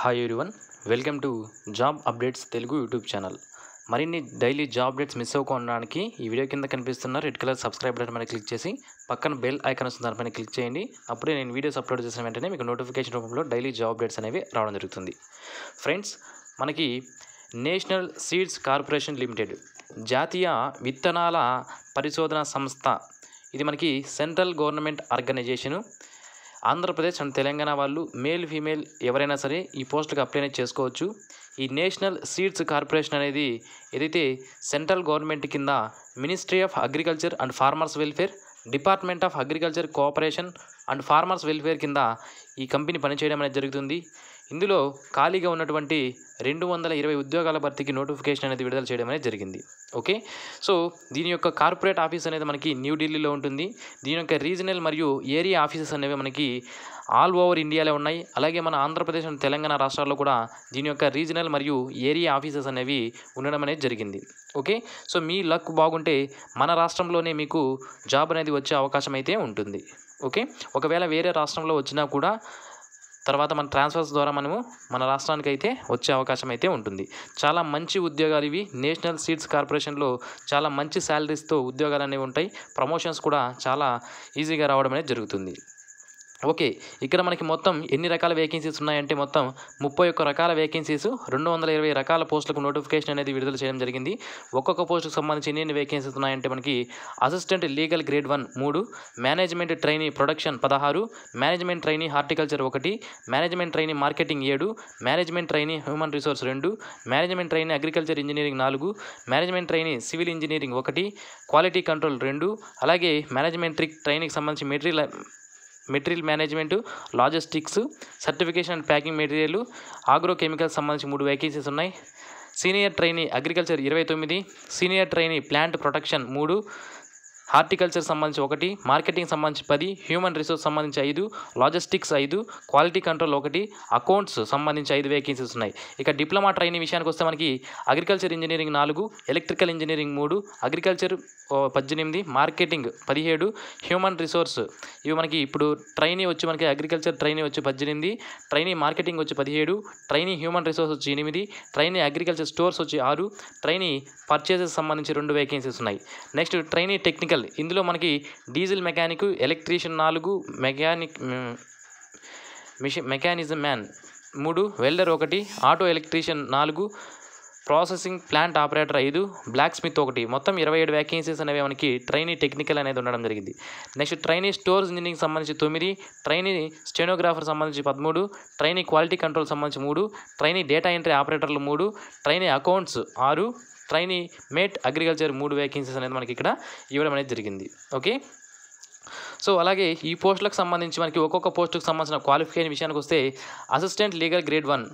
hi everyone welcome to job updates Telugu YouTube channel మరిన్ని daily job updates miss అవ్వకుండానికి ఈ video కింద కనిపిస్తున్న రెడ్ కలర్ సబ్స్క్రైబ్ బటన్ పైన క్లిక్ చేసి పక్కన బెల్ ఐకాన్ వస్తుంది దానిపైన క్లిక్ చేయండి అప్పుడే నేను వీడియోస్ అప్లోడ్ చేసిన వెంటనే మీకు నోటిఫికేషన్ రూపంలో డైలీ జాబ్ అప్డేట్స్ అనేవి రావడం జరుగుతుంది ఫ్రెండ్స్ మనకి నేషనల్ సీడ్స్ కార్పొరేషన్ లిమిటెడ్ జాతీయ విత్తనాల పరిశోధన సంస్థ ఇది మనకి central government organisation Andhra Pradesh and Telangana వాళ్ళు మేల్ ఫీమేల్ ఎవరైనా సరే ఈ పోస్టులకు అప్లై చేసుకోవచ్చు ఈ నేషనల్ సీడ్స్ కార్పొరేషన్ అనేది ఏదైతే సెంట్రల్ గవర్నమెంట్ కింద ministry of agriculture and farmers welfare department of agriculture cooperation and farmers welfare కింద ఈ కంపెనీ పనిచేయడం అనేది జరుగుతుంది ఇందులో ఖాళీగా ఉన్నటువంటి రెండు వందల ఇరవై ఉద్యోగాల భర్తీకి నోటిఫికేషన్ అనేది విడుదల చేయడం అనేది జరిగింది ఓకే సో దీని యొక్క కార్పొరేట్ ఆఫీస్ అనేది మనకి న్యూఢిల్లీలో ఉంటుంది దీని యొక్క రీజనల్ మరియు ఏరియా ఆఫీసెస్ అనేవి మనకి ఆల్ ఓవర్ ఇండియాలో ఉన్నాయి అలాగే మన ఆంధ్రప్రదేశ్ అండ్ తెలంగాణ రాష్ట్రాల్లో కూడా దీని యొక్క రీజనల్ మరియు ఏరియా ఆఫీసెస్ అనేవి ఉండడం అనేది జరిగింది ఓకే సో మీ లక్ బాగుంటే మన రాష్ట్రంలోనే మీకు జాబ్ అనేది వచ్చే అవకాశం అయితే ఉంటుంది ఓకే ఒకవేళ వేరే రాష్ట్రంలో వచ్చినా కూడా తర్వాత మన ట్రాన్స్ఫర్స్ ద్వారా మనము మన రాష్ట్రానికి అయితే వచ్చే అవకాశం అయితే ఉంటుంది చాలా మంచి ఉద్యోగాలు ఇవి నేషనల్ సీడ్స్ కార్పొరేషన్లో చాలా మంచి శాలరీస్తో ఉద్యోగాలు అనేవి ఉంటాయి ప్రమోషన్స్ కూడా చాలా ఈజీగా రావడం అనేది జరుగుతుంది ఓకే ఇక్కడ మనకి మొత్తం ఎన్ని రకాల వేకెన్సీస్ ఉన్నాయంటే మొత్తం ముప్పై ఒక్క రకాల వేకెన్సీస్ రెండు వందల ఇరవై రకాల పోస్టులకు నోటిఫికేషన్ అనేది విడుదల చేయడం జరిగింది ఒక్కొక్క పోస్టుకు సంబంధించి ఎన్ని వేకెన్సీస్ ఉన్నాయంటే మనకి అసిస్టెంట్ లీగల్ గ్రేడ్ వన్ మూడు మేనేజ్మెంట్ ట్రైనీ ప్రొడక్షన్ పదహారు మేనేజ్మెంట్ ట్రైనీ హార్టికల్చర్ ఒకటి మేనేజ్మెంట్ ట్రైనీ మార్కెటింగ్ ఏడు మేనేజ్మెంట్ ట్రైనీ హ్యూమన్ రిసోర్స్ రెండు మేనేజ్మెంట్ ట్రైనీ అగ్రికల్చర్ ఇంజనీరింగ్ నాలుగు మేనేజ్మెంట్ ట్రైనీ సివిల్ ఇంజనీరింగ్ ఒకటి క్వాలిటీ కంట్రోల్ రెండు అలాగే మేనేజ్మెంట్ ట్రిక్ ట్రైనింగ్ సంబంధించి material material management logistics certification and packing material agrochemicals సంబంధించి మూడు వ్యాకెన్సీస్ ఉన్నాయి సీనియర్ ట్రైనీ అగ్రికల్చర్ ఇరవై తొమ్మిది సీనియర్ ట్రైనీ ప్లాంట్ ప్రొటెక్షన్ మూడు హార్టికల్చర్ సంబంధించి ఒకటి మార్కెటింగ్ సంబంధించి పది హ్యూమన్ రిసోర్స్ సంబంధించి ఐదు లాజిస్టిక్స్ ఐదు క్వాలిటీ కంట్రోల్ ఒకటి అకౌంట్స్ సంబంధించి ఐదు వేకెన్సీస్ ఉన్నాయి ఇక డిప్లొమా ట్రైనింగ్ విషయానికి వస్తే మనకి అగ్రికల్చర్ ఇంజనీరింగ్ నాలుగు ఎలక్ట్రికల్ ఇంజనీరింగ్ మూడు అగ్రికల్చర్ పద్దెనిమిది మార్కెటింగ్ పదిహేడు హ్యూమన్ రిసోర్స్ ఇవి మనకి ఇప్పుడు ట్రైనీ వచ్చి మనకి అగ్రికల్చర్ ట్రైనీ వచ్చి పద్దెనిమిది ట్రైనీ మార్కెటింగ్ వచ్చి పదిహేడు ట్రైనీ హ్యూమన్ రిసోర్స్ వచ్చి ఎనిమిది ట్రైనీ అగ్రికల్చర్ స్టోర్స్ వచ్చి ఆరు ట్రైనీ పర్చేసెస్ సంబంధించి రెండు వేకెన్సీస్ ఉన్నాయి నెక్స్ట్ ట్రైనీ టెక్నికల్ మెకానికల్ ఇందులో మనకి డీజిల్ మెకానిక్ ఎలక్ట్రీషియన్ నాలుగు మెకానిక్ మిషన్ మెకానిజం మ్యాన్ మూడు వెల్డర్ ఒకటి ఆటో ఎలక్ట్రీషియన్ నాలుగు ప్రాసెసింగ్ ప్లాంట్ ఆపరేటర్ ఐదు బ్లాక్ స్మిత్ ఒకటి మొత్తం ఇరవై ఏడు వ్యాకెన్సీస్ అనేవి మనకి ట్రైనీ టెక్నికల్ అనేది ఉండడం జరిగింది నెక్స్ట్ ట్రైనీ స్టోర్ ఇంజనీరింగ్ సంబంధించి తొమ్మిది ట్రైనీ స్టెనోగ్రాఫర్ సంబంధించి పదమూడు ట్రైనీ క్వాలిటీ కంట్రోల్ సంబంధించి మూడు ట్రైనీ డేటా ఎంట్రీ ఆపరేటర్లు మూడు ట్రైనీ అకౌంట్స్ ఆరు ట్రైనీ మేట్ అగ్రికల్చర్ మూడు వేకెన్సీస్ అనేది మనకి ఇక్కడ ఇవ్వడం అనేది జరిగింది ఓకే సో అలాగే ఈ పోస్టులకు సంబంధించి మనకి ఒక్కొక్క పోస్టుకు సంబంధించిన క్వాలిఫికేషన్ విషయానికి వస్తే assistant legal grade one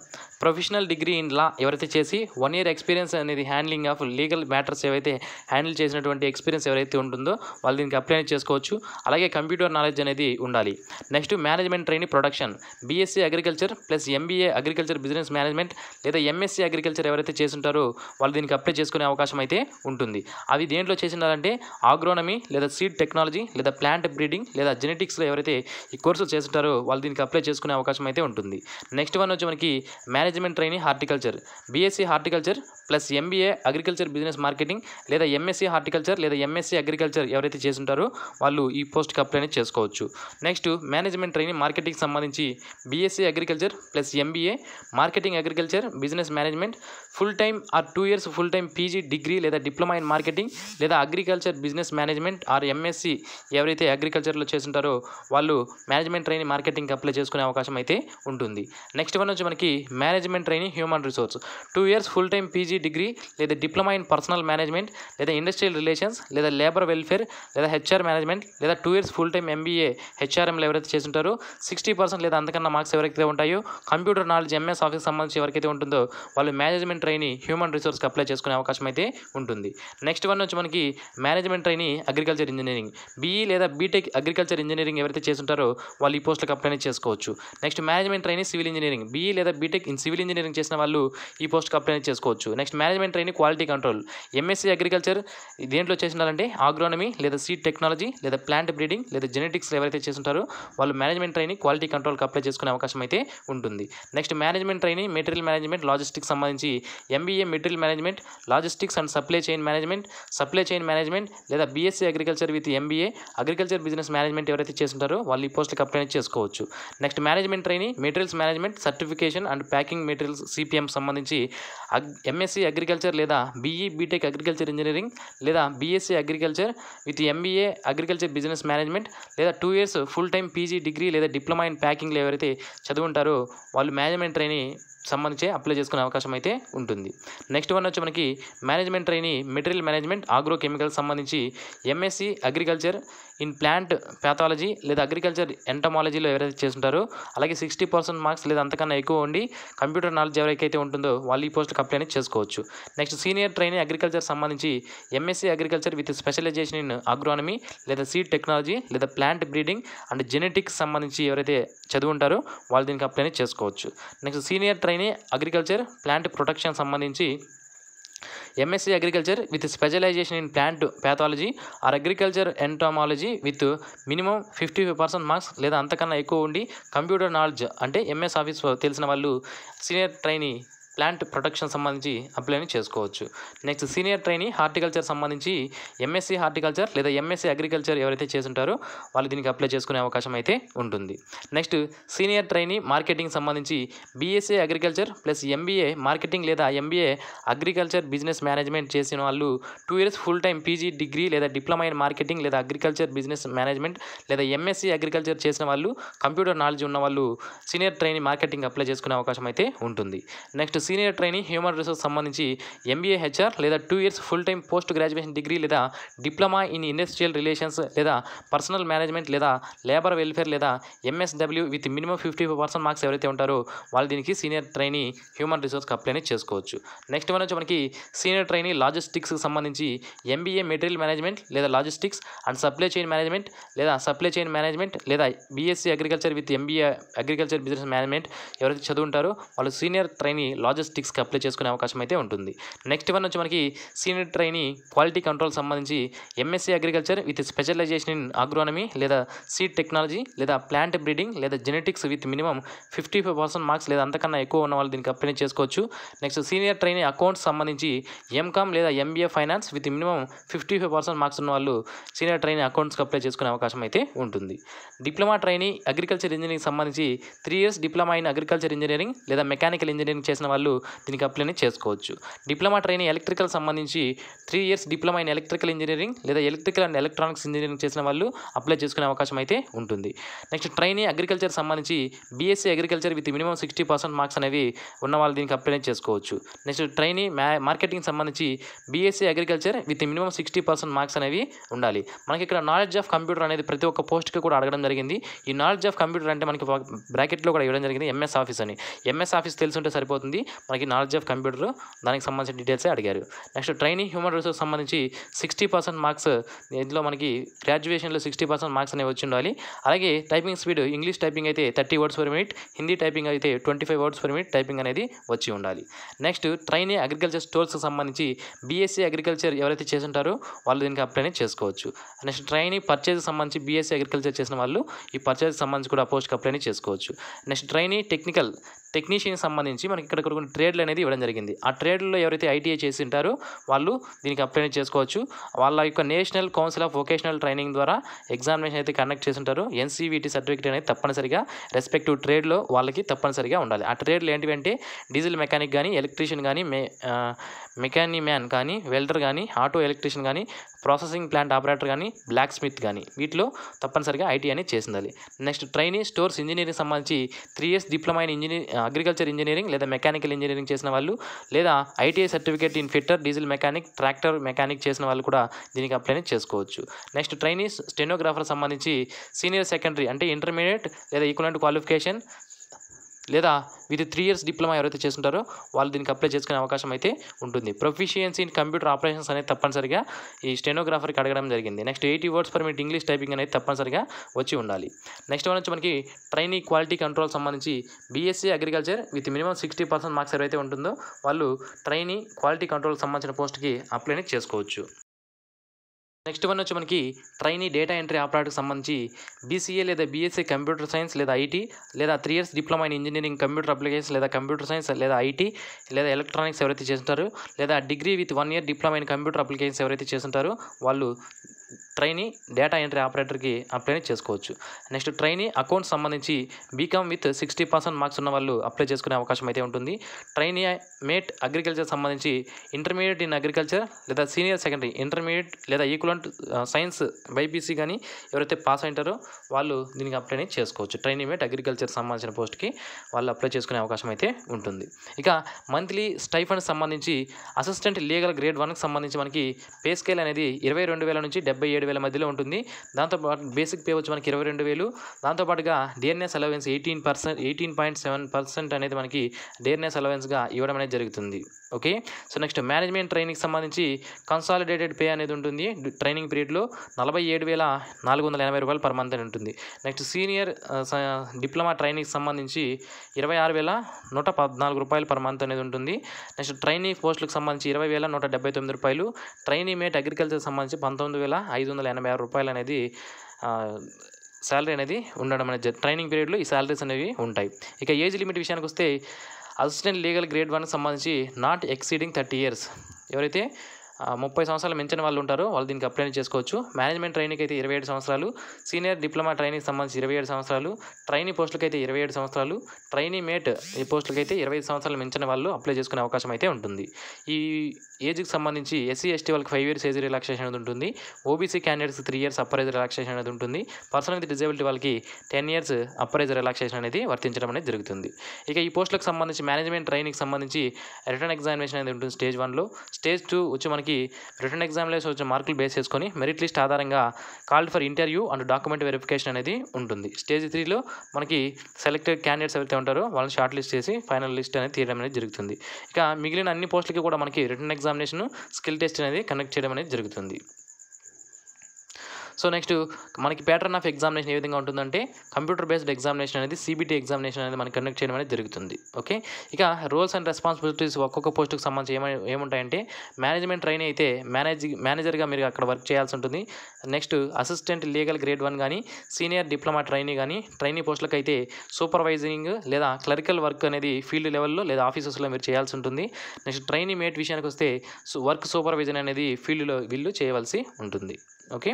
professional degree in law ఎవరైతే చేసి వన్ ఇయర్ ఎక్స్పీరియన్స్ అనేది హ్యాండ్లింగ్ ఆఫ్ లీగల్ మ్యాటర్స్ ఏవైతే హ్యాండిల్ చేసినటువంటి ఎక్స్పీరియన్స్ ఎవరైతే ఉంటుందో వాళ్ళు దీనికి అప్లై చేసుకోవచ్చు అలాగే కంప్యూటర్ నాలెడ్జ్ అనేది ఉండాలి next management training production BSc agriculture plus MBA agriculture business management లేదా ఎంఎస్సీ అగ్రికల్చర్ ఎవరైతే చేస్తుంటారో వాళ్ళు దీనికి అప్లై చేసుకునే అవకాశం అయితే ఉంటుంది అవి దేంట్లో చేసినారంటే ఆగ్రోనమీ లేదా సీడ్ టెక్నాలజీ లేదా ప్లాంట్ బ్రీడింగ్ లేదా జెనెటిక్స్లో ఎవరైతే ఈ కోర్సులు చేస్తుంటారో వాళ్ళు దీనికి అప్లై చేసుకునే అవకాశం అయితే ఉంటుంది నెక్స్ట్ వన్ వచ్చి మనకి manage management training horticulture BSc horticulture plus MBA agriculture business marketing లేదా ఎంఎస్సీ హార్టికల్చర్ లేదా ఎంఎస్సీ అగ్రికల్చర్ ఎవరైతే చేసింటారో వాళ్ళు ఈ పోస్ట్కి అప్లై అనేది చేసుకోవచ్చు నెక్స్ట్ మేనేజ్మెంట్ ట్రైనింగ్ మార్కెటింగ్కి సంబంధించి BSc agriculture plus MBA marketing agriculture business management full time or two years full time PG degree లేదా డిప్లొమా ఇన్ మార్కెటింగ్ లేదా agriculture business management or MSc ఎవరైతే అగ్రికల్చర్లో ఉంటారో వాళ్ళు మేనేజ్మెంట్ ట్రైనింగ్ మార్కెటింగ్కి అప్లై చేసుకునే అవకాశం అయితే ఉంటుంది నెక్స్ట్ వన్ వచ్చి మనకి మేనే management training human resource two years full time PG degree లేదా డిప్లొమా ఇన్ పర్సనల్ మేనేజ్మెంట్ లేదా ఇండస్ట్రియల్ రిలేషన్స్ లేదా లేబర్ వెల్ఫేర్ లేదా హెచ్ఆర్ మేనేజ్మెంట్ లేదా two years full time MBA హెచ్ఆర్ఎంలు ఎవరైతే చేస్తుంటారో సిక్స్టీ పర్సెంట్ లేదా అంతకన్నా మార్క్స్ ఎవరికైతే ఉంటాయో కంప్యూటర్ నాలెడ్జ్ ఎంఎస్ ఆఫీస్ సంబంధించి ఎవరికైతే ఉంటుందో వాళ్ళు మేనేజ్మెంట్ ట్రైని హ్యూమన్ రిసోర్స్కి అప్లై చేసుకునే అవకాశం అయితే ఉంటుంది నెక్స్ట్ వన్ వచ్చి మనకి management trainee agriculture engineering BE లేదా బీటెక్ అగ్రికల్చర్ ఇంజనీరింగ్ ఎవరైతే చేస్తుంటారో వాళ్ళు ఈ పోస్టులకు అప్లై చేసుకోవచ్చు next management training civil engineering BE లేదా బీటెక్ ఇన్ సివిల్ ఇంజనీరింగ్ చేసిన వాళ్ళు ఈ పోస్ట్కి అప్లై చేసుకోవచ్చు next management training quality control MSc agriculture దేంట్లో చేసినారంటే ఆగ్రోనమీ లేదా సీడ్ టెక్నాలజీ లేదా ప్లాంట్ బ్రీడింగ్ లేదా జెనెటిక్స్ ఎవరైతే చేస్తుంటారో వాళ్ళు మేనేజ్మెంట్ ట్రైనింగ్ క్వాలిటీ కంట్రోల్కి అప్లై చేసుకునే అవకాశం అయితే ఉంటుంది next management training material management logistics సంబంధించి MBA material management logistics and supply chain management supply chain management లేదా BSc agriculture with MBA agriculture business management ఎవరైతే చేస్తుంటారో వాళ్ళు ఈ పోస్ట్కి అప్లై చేసుకోవచ్చు next management training materials management certification and packing working materials CPM సంబంధించి MSc agriculture లేదా BE BTech agriculture engineering లేదా BSc agriculture with MBA agriculture business management లేదా two years full time PG degree లేదా diploma in ప్యాకింగ్లో ఎవరైతే చదువుంటారో వాళ్ళు management trainee సంబంధించి అప్లై చేసుకునే అవకాశం అయితే ఉంటుంది నెక్స్ట్ వన్ వచ్చి మనకి management trainee material management agro chemicals సంబంధించి MSc agriculture in plant pathology లేదా అగ్రికల్చర్ ఎంటమాలజీలో ఎవరైతే చేస్తుంటారో అలాగే సిక్స్టీ పర్సెంట్ మార్క్స్ లేదా అంతకన్నా ఎక్కువ ఉండి కంప్యూటర్ నాలెడ్జ్ ఎవరికైతే ఉంటుందో వాళ్ళు ఈ పోస్టులకు అప్లై అనేది చేసుకోవచ్చు నెక్స్ట్ సీనియర్ ట్రైనింగ్ అగ్రికల్చర్ సంబంధించి MSc agriculture with specialisation in agronomy లేదా సీడ్ టెక్నాలజీ లేదా ప్లాంట్ బ్రీడింగ్ అండ్ జెనెటిక్స్ సంబంధించి ఎవరైతే చదువు ఉంటారో వాళ్ళు దీనికి అప్లై చేసుకోవచ్చు next senior training agriculture plant protection సంబంధించి MSc agriculture with specialisation in plant pathology or agriculture entomology with minimum fifty five percent marks లేదా అంతకన్నా ఎక్కువ ఉండి కంప్యూటర్ నాలెడ్జ్ అంటే ఎంఎస్ ఆఫీస్ తెలిసిన వాళ్ళు సీనియర్ ట్రైనీ ప్లాంట్ ప్రొటెక్షన్ సంబంధించి అప్లైని చేసుకోవచ్చు నెక్స్ట్ సీనియర్ ట్రైనీ హార్టికల్చర్ సంబంధించి ఎంఎస్సీ హార్టికల్చర్ లేదా ఎంఎస్సీ అగ్రికల్చర్ ఎవరైతే చేస్తుంటారో వాళ్ళు దీనికి అప్లై చేసుకునే అవకాశం అయితే ఉంటుంది నెక్స్ట్ సీనియర్ ట్రైనీ మార్కెటింగ్ సంబంధించి BSc agriculture plus MBA marketing లేదా ఎంబీఏ అగ్రికల్చర్ బిజినెస్ మేనేజ్మెంట్ చేసిన వాళ్ళు two years full time PG degree లేదా డిప్లొమా ఇన్ మార్కెటింగ్ లేదా అగ్రికల్చర్ బిజినెస్ మేనేజ్మెంట్ లేదా ఎంఎస్సీ అగ్రికల్చర్ చేసిన వాళ్ళు కంప్యూటర్ నాలెడ్జ్ ఉన్న వాళ్ళు సీనియర్ ట్రైనీ మార్కెటింగ్ అప్లై చేసుకునే అవకాశం అయితే ఉంటుంది next senior trainee human resource సంబంధించి ఎంబీఏ హెచ్ఆర్ లేదా two years full time post graduation degree లేదా డిప్లొమా ఇన్ ఇండస్ట్రియల్ రిలేషన్స్ లేదా పర్సనల్ మేనేజ్మెంట్ లేదా లేబర్ వెల్ఫేర్ లేదా MSW with minimum fifty percent marks ఎవరైతే ఉంటారో వాళ్ళు దీనికి సీనియర్ ట్రైనీ హ్యూమన్ రిసోర్స్కి కంప్లైంట్ చేసుకోవచ్చు నెక్స్ట్ వన్ వచ్చి మనకి సీనియర్ ట్రైనీ లాజిస్టిక్స్కి సంబంధించి ఎంబీఏ మెటీరియల్ మేనేజ్మెంట్ లేదా logistics and supply chain management లేదా సప్లై చైన్ మేనేజ్మెంట్ లేదా BSc agriculture with MBA agriculture business management ఎవరైతే చదువుంటారో వాళ్ళు సీనియర్ ట్రైనీ లాజిస్టిక్స్ లాజిస్టిక్స్కి అప్లై చేసుకునే అవకాశం అయితే ఉంటుంది నెక్స్ట్ వన్ వచ్చి మనకి సీనియర్ ట్రైనీ క్వాలిటీ కంట్రోల్ సంబంధించి MSc agriculture with specialisation in agronomy లేదా సీడ్ టెక్నాలజీ లేదా ప్లాంట్ బ్రీడింగ్ లేదా genetics with minimum fifty five percent marks లేదా అంతకన్నా ఎక్కువ ఉన్న వాళ్ళు దీనికి అప్లై చేసుకోవచ్చు నెక్స్ట్ సీనియర్ ట్రైనీ అకౌంట్స్ సంబంధించి ఎంకామ్ లేదా MBA finance with minimum fifty five percent marks ఉన్న వాళ్ళు సీనియర్ ట్రైనీ అకౌంట్స్కి అప్లై చేసుకునే అవకాశం అయితే ఉంటుంది డిప్లొమా ట్రైనీ అగ్రికల్చర్ ఇంజనీరింగ్ సంబంధించి three years diploma in agriculture engineering లేదా మెకానికల్ ఇంజనీరింగ్ చేసిన వాళ్ళు వాళ్ళు దీనికి అప్లైని చేసుకోవచ్చు డిప్లొమా ట్రైనింగ్ ఎలక్ట్రికల్ సంబంధించి three years diploma in electrical engineering లేదా ఎలక్ట్రికల్ అండ్ ఎలక్ట్రానిక్స్ ఇంజనీరింగ్ చేసిన వాళ్ళు అప్లై చేసుకునే అవకాశం అయితే ఉంటుంది నెక్స్ట్ ట్రైనింగ్ అగ్రికల్చర్ సంబంధించి BSc agriculture with minimum sixty percent marks అనేవి ఉన్న వాళ్ళు దీనికి అప్లై చేసుకోవచ్చు నెక్స్ట్ ట్రైనింగ్ మార్కెటింగ్ సంబంధించి BSc agriculture with minimum sixty percent marks అనేవి ఉండాలి మనకి ఇక్కడ నాలెడ్జ్ ఆఫ్ కంప్యూటర్ అనేది ప్రతి ఒక్క పోస్ట్కి కూడా అడగడం జరిగింది ఈ నాలెడ్జ్ ఆఫ్ కంప్యూటర్ అంటే మనకి బ్రాకెట్లో కూడా ఇవ్వడం జరిగింది ఎంఎస్ ఆఫీస్ అని ఎంఎస్ ఆఫీస్ తెలుసుంటే సరిపోతుంది మనకి నాలెడ్జ్ ఆఫ్ కంప్యూటర్ దానికి సంబంధించిన డీటెయిల్సే అడిగారు నెక్స్ట్ ట్రైనింగ్ హ్యూమన్ రిసోర్స్ సంబంధించి సిక్స్టీ పర్సెంట్ మార్క్స్ ఇందులో మనకి గ్రాడ్యుయేషన్లో సిక్స్టీ పర్సెంట్ మార్క్స్ అనేవి వచ్చి ఉండాలి అలాగే టైపింగ్ స్పీడ్ ఇంగ్లీష్ టైపింగ్ అయితే thirty words per minute Hindi typing అయితే twenty five words per minute typing అనేది వచ్చి ఉండాలి నెక్స్ట్ ట్రైనింగ్ అగ్రికల్చర్ స్టోర్స్కి సంబంధించి బీఎస్సీ అగ్రికల్చర్ e ఎవరైతే ఉంటారో వాళ్ళు దీనికి అప్లైనే చేసుకోవచ్చు నెక్స్ట్ ట్రైనింగ్ పర్చేజ్ సంబంధించి బీఎస్సీ అగ్రికల్చర్ e చేసిన వాళ్ళు ఈ పర్చేజ్ సంబంధించి కూడా పోస్ట్కి అప్లై చేసుకోవచ్చు నెక్స్ట్ ట్రైనింగ్ టెక్నికల్ టెక్నీషియన్ సంబంధించి మనకి ఇక్కడ కొన్ని ట్రేడ్లు అనేది ఇవ్వడం జరిగింది ఆ ట్రేడ్లో ఎవరైతే ఐటీఐ చేసి ఉంటారో వాళ్ళు దీనికి అప్లై చేసుకోవచ్చు వాళ్ళ యొక్క national council of vocational training ద్వారా ఎగ్జామినేషన్ అయితే కండక్ట్ ఉంటారు ఎన్సీవీటీ సర్టిఫికేట్ అనేది తప్పనిసరిగా రెస్పెక్టివ్ ట్రేడ్లో వాళ్ళకి తప్పనిసరిగా ఉండాలి ఆ ట్రేడ్లు ఏంటివి అంటే డీజిల్ మెకానిక్ కానీ ఎలక్ట్రీషియన్ కానీ మెకానిక్ మ్యాన్ కానీ వెల్డర్ కానీ ఆటో ఎలక్ట్రీషియన్ కానీ ప్రాసెసింగ్ ప్లాంట్ ఆపరేటర్ కానీ బ్లాక్ స్మిత్ కానీ వీటిలో తప్పనిసరిగా ఐటీ అనేది చేసిండాలి నెక్స్ట్ ట్రైనింగ్ స్టోర్స్ ఇంజనీరింగ్ సంబంధించి three years diploma in engineer agriculture engineering లేదా మెకానికల్ ఇంజనీరింగ్ చేసిన వాళ్ళు లేదా ITI certificate in fitter diesel mechanic tractor mechanic చేసిన వాళ్ళు కూడా దీనికి అప్లై చేసుకోవచ్చు నెక్స్ట్ ట్రైనీస్ స్టెనోగ్రాఫర్ సంబంధించి సీనియర్ సెకండరీ అంటే ఇంటర్మీడియట్ లేదా ఈక్వలెంట్ క్వాలిఫికేషన్ లేదా విత్ త్రీ ఇయర్స్ డిప్లొమా ఎవరైతే చేస్తుంటారో వాళ్ళు దీనికి అప్లై చేసుకునే అవకాశం అయితే ఉంటుంది ప్రొఫిషియన్సీ ఇన్ కంప్యూటర్ ఆపరేషన్స్ అనేది తప్పనిసరిగా ఈ స్టెనోగ్రాఫర్కి అడగడం జరిగింది next eighty words per minute English typing అనేది తప్పనిసరిగా వచ్చి ఉండాలి నెక్స్ట్ వన్ మనకి ట్రైనింగ్ క్వాలిటీ కంట్రోల్ సంబంధించి BSc agriculture with minimum sixty percent marks ఎవరైతే ఉంటుందో వాళ్ళు ట్రైనింగ్ క్వాలిటీ కంట్రోల్ సంబంధించిన పోస్ట్కి అప్లైని చేసుకోవచ్చు నెక్స్ట్ వన్ వచ్చి మనకి ట్రైనీ డేటా ఎంట్రీ ఆపరేటర్కి సంబంధించి బీసీఏ లేదా బీఎస్సీ కంప్యూటర్ సైన్స్ లేదా ఐటీ లేదా three years diploma in engineering computer application లేదా కంప్యూటర్ సైన్స్ లేదా ఐటీ లేదా ఎలక్ట్రానిక్స్ ఎవరైతే చేస్తుంటారు లేదా degree with one year diploma in computer applications ఎవరైతే చేస్తుంటారో వాళ్ళు ట్రైనీ డేటా ఎంట్రీ ఆపరేటర్కి అప్లై చేసుకోవచ్చు నెక్స్ట్ ట్రైనీ అకౌంట్ సంబంధించి BCom with sixty percent marks ఉన్న వాళ్ళు అప్లై చేసుకునే అవకాశం అయితే ఉంటుంది ట్రైనీ మేట్ అగ్రికల్చర్ సంబంధించి ఇంటర్మీడియట్ ఇన్ అగ్రికల్చర్ లేదా సీనియర్ సెకండరీ ఇంటర్మీడియట్ లేదా ఈక్వలెంట్ సైన్స్ బైపీసీ కానీ ఎవరైతే పాస్ అయింటారో వాళ్ళు దీనికి అప్లై చేసుకోవచ్చు ట్రైనీ మేట్ అగ్రికల్చర్ సంబంధించిన పోస్ట్కి వాళ్ళు అప్లై చేసుకునే అవకాశం అయితే ఉంటుంది ఇక మంత్లీ స్టైఫండ్ సంబంధించి అసిస్టెంట్ లీగల్ గ్రేడ్ వన్కి సంబంధించి మనకి పే స్కేల్ అనేది ఇరవై రెండు వేల నుంచి డెబ్బై ఏడు ఏడు వేల మధ్యలో ఉంటుంది దాంతోపాటు బేసిక్ పే వచ్చి మనకి ఇరవై రెండు వేలు దాంతోపాటుగా DNS allowance eighteen percent eighteen point seven percent అనేది మనకి డిఎన్ఎస్ అలవెన్స్గా ఇవ్వడం అనేది జరుగుతుంది ఓకే సో నెక్స్ట్ మేనేజ్మెంట్ ట్రైనింగ్కి సంబంధించి కన్సాలిడేటెడ్ పే అనేది ఉంటుంది ట్రైనింగ్ పీరియడ్లో నలభై ఏడు వేల నాలుగు వందల ఎనభై రూపాయలు పర్ మంత్ అని ఉంటుంది నెక్స్ట్ సీనియర్ డిప్లొమా ట్రైనింగ్కి సంబంధించి ఇరవై ఆరు వేల నూట పద్నాలుగు రూపాయలు పర్ మంత్ అనేది ఉంటుంది నెక్స్ట్ ట్రైనింగ్ పోస్టులకు సంబంధించి ఇరవై వేల నూట డెబ్బై తొమ్మిది రూపాయలు ట్రైనింగ్ మేట్ అగ్రికల్చర్కి సంబంధించి పంతొమ్మిది వేల ఐదు వందల ఎనభై ఆరు రూపాయలు అనేది శాలరీ అనేది ఉండడం అనేది ట్రైనింగ్ పీరియడ్లో ఈ శాలరీస్ అనేవి ఉంటాయి ఇక ఏజ్ లిమిట్ విషయానికి వస్తే అసిస్టెంట్ లీగల్ గ్రేడ్ వన్కి సంబంధించి నాట్ ఎక్సీడింగ్ థర్టీ ఇయర్స్ ఎవరైతే ముప్పై సంవత్సరాలు మించిన వాళ్ళు ఉంటారు వాళ్ళు దీనికి అప్లై చేసుకోవచ్చు మేనేజ్మెంట్ ట్రైనింగ్ అయితే ఇరవై ఏడు సంవత్సరాలు సీనియర్ డిప్లొమా ట్రైనింగ్ సంబంధించి ఇరవై ఏడు సంవత్సరాలు ట్రైనింగ్ పోస్టులకు అయితే ఇరవై ఏడు సంవత్సరాలు ట్రైనీ మేట్ ఈ పోస్టులకు అయితే ఇరవై ఐదు సంవత్సరాలు మించిన వాళ్ళు అప్లై చేసుకునే అవకాశం అయితే ఉంటుంది ఈ ఏజ్కి సంబంధించి ఎస్సీ ఎస్టీ వాళ్ళకి ఫైవ్ ఇయర్స్ ఏజ్ రిలాక్సేషన్ అనేది ఉంటుంది OBC candidates three years upper age relaxation అనేది ఉంటుంది పర్సన్ విత్ డిజబిలిటీ వాళ్ళకి ten years upper age relaxation అనేది వర్తించడం అనేది జరుగుతుంది ఇక ఈ పోస్టులకు సంబంధించి మేనేజ్మెంట్ ట్రైనింగ్కి సంబంధించి రిటర్న్ ఎగ్జామినేషన్ అనేది ఉంటుంది స్టేజ్ వన్లో స్టేజ్ టూ వచ్చి మనకి మనకి రిటర్న్ ఎగ్జామ్లో వచ్చే మార్కులు బేస్ చేసుకొని మెరిట్ లిస్ట్ ఆధారంగా called for interview and document verification అనేది ఉంటుంది స్టేజ్ త్రీలో మనకి సెలెక్టెడ్ క్యాండిడేట్స్ ఎవరైతే ఉంటారో వాళ్ళని షార్ట్ లిస్ట్ చేసి ఫైనల్ లిస్ట్ అనేది తీయడం అనేది జరుగుతుంది ఇక మిగిలిన అన్ని పోస్టులకి కూడా మనకి రిటర్న్ ఎగ్జామినేషన్ స్కిల్ టెస్ట్ అనేది కండక్ట్ చేయడం అనేది జరుగుతుంది సో నెక్స్ట్ మనకి ప్యాటర్న్ ఆఫ్ ఎగ్జామినేషన్ ఏ విధంగా ఉంటుందంటే కంప్యూటర్ బేస్డ్ ఎగ్జామినేషన్ అనేది సిబిటీ ఎగ్జామినేషన్ అనేది మనం కండక్ట్ చేయడం అనేది జరుగుతుంది ఓకే ఇక రోల్స్ అండ్ రెస్పాన్సిబిలిటీస్ ఒక్కొక్క పోస్ట్కి సంబంధించి ఏమై ఏముంటాయంటే మేనేజ్మెంట్ ట్రైన్ అయితే మేనేజ్ మేనేజర్గా మీరు అక్కడ వర్క్ చేయాల్సి ఉంటుంది next assistant legal grade one కానీ సీనియర్ డిప్లొమా ట్రైనీ కానీ ట్రైనీ పోస్టులకు అయితే సూపర్వైజింగ్ లేదా క్లరికల్ వర్క్ అనేది ఫీల్డ్ లెవెల్లో లేదా ఆఫీసెస్లో మీరు చేయాల్సి ఉంటుంది నెక్స్ట్ ట్రైనీ మేట్ విషయానికి వస్తే వర్క్ సూపర్వైజర్ అనేది ఫీల్డ్లో వీళ్ళు చేయవలసి ఉంటుంది ఓకే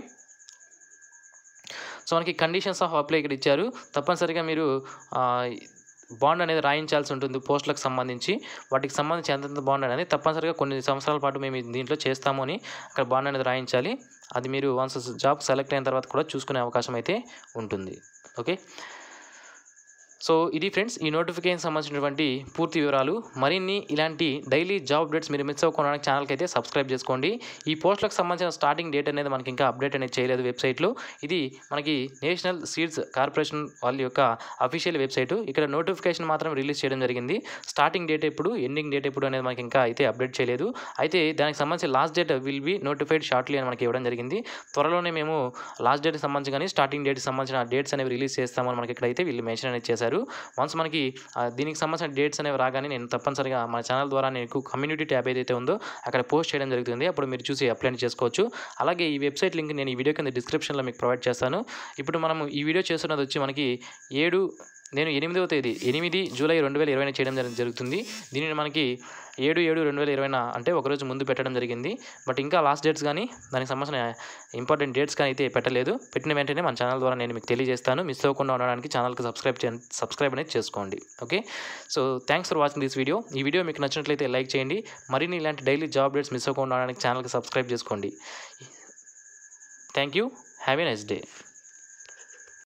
సో మనకి కండిషన్స్ ఆఫ్ అప్లై ఇక్కడ ఇచ్చారు తప్పనిసరిగా మీరు బాండ్ అనేది రాయించాల్సి ఉంటుంది పోస్టులకు సంబంధించి వాటికి సంబంధించి ఎంతెంత బాండ్ అనేది తప్పనిసరిగా కొన్ని సంవత్సరాల పాటు మేము దీంట్లో చేస్తాము అని అక్కడ బాండ్ అనేది రాయించాలి అది మీరు వన్స్ జాబ్ సెలెక్ట్ అయిన తర్వాత కూడా చూసుకునే అవకాశం అయితే ఉంటుంది ఓకే సో ఇది ఫ్రెండ్స్ ఈ నోటిఫికేషన్ సంబంధించినటువంటి పూర్తి వివరాలు మరిన్ని ఇలాంటి డైలీ జాబ్ అప్డేట్స్ మీరు మిస్ అవ్వకుండా ఛానల్కి అయితే సబ్స్క్రైబ్ చేసుకోండి ఈ పోస్టులకు సంబంధించిన స్టార్టింగ్ డేట్ అనేది మనకి ఇంకా అప్డేట్ అనేది చేయలేదు వెబ్సైట్లో ఇది మనకి నేషనల్ సీడ్స్ కార్పొరేషన్ వాళ్ళ యొక్క అఫీషియల్ వెబ్సైట్ ఇక్కడ నోటిఫికేషన్ మాత్రం రిలీజ్ చేయడం జరిగింది స్టార్టింగ్ డేట్ ఎప్పుడు ఎండింగ్ డేట్ ఎప్పుడు అనేది మనకి ఇంకా అయితే అప్డేట్ చేయలేదు అయితే దానికి సంబంధించి last date will be notified shortly అని మనకి ఇవ్వడం జరిగింది త్వరలోనే మేము లాస్ట్ డేట్కి సంబంధించి కానీ స్టార్టింగ్ డేట్కి సంబంధించిన డేట్స్ అనేవి రిలీజ్ చేస్తామని మనకి ఇక్కడైతే వీళ్ళు మెన్షన్ అనేది చేశారు చేశారు వన్స్ మనకి దీనికి సంబంధించిన డేట్స్ అనేవి రాగానే నేను తప్పనిసరిగా మన ఛానల్ ద్వారా నేను కమ్యూనిటీ ట్యాబ్ ఏదైతే ఉందో అక్కడ పోస్ట్ చేయడం జరుగుతుంది అప్పుడు మీరు చూసి అప్లై చేసుకోవచ్చు అలాగే ఈ వెబ్సైట్ లింక్ నేను ఈ వీడియో కింద డిస్క్రిప్షన్లో మీకు ప్రొవైడ్ చేస్తాను ఇప్పుడు మనం ఈ వీడియో చేస్తున్నది వచ్చి మనకి ఏడు నేను ఎనిమిదవ తేదీ ఎనిమిది జూలై రెండు వేల ఇరవైన చేయడం జరుగుతుంది దీనిని మనకి ఏడు ఏడు రెండు వేల ఇరవైన అంటే ఒకరోజు ముందు పెట్టడం జరిగింది బట్ ఇంకా లాస్ట్ డేట్స్ కానీ దానికి సంబంధించిన ఇంపార్టెంట్ డేట్స్ కానీ అయితే పెట్టలేదు పెట్టిన వెంటనే మన ఛానల్ ద్వారా నేను మీకు తెలియజేస్తాను మిస్ అవ్వకుండా ఉండడానికి ఛానల్కి సబ్స్క్రైబ్ చే సబ్స్క్రైబ్ అనేది చేసుకోండి okay so thanks for watching this video ఈ వీడియో మీకు నచ్చినట్లయితే లైక్ చేయండి మరిన్ని ఇలాంటి డైలీ జాబ్ డేట్స్ మిస్ అవ్వకుండా ఉండడానికి ఛానల్కి సబ్స్క్రైబ్ చేసుకోండి thank you have a nice day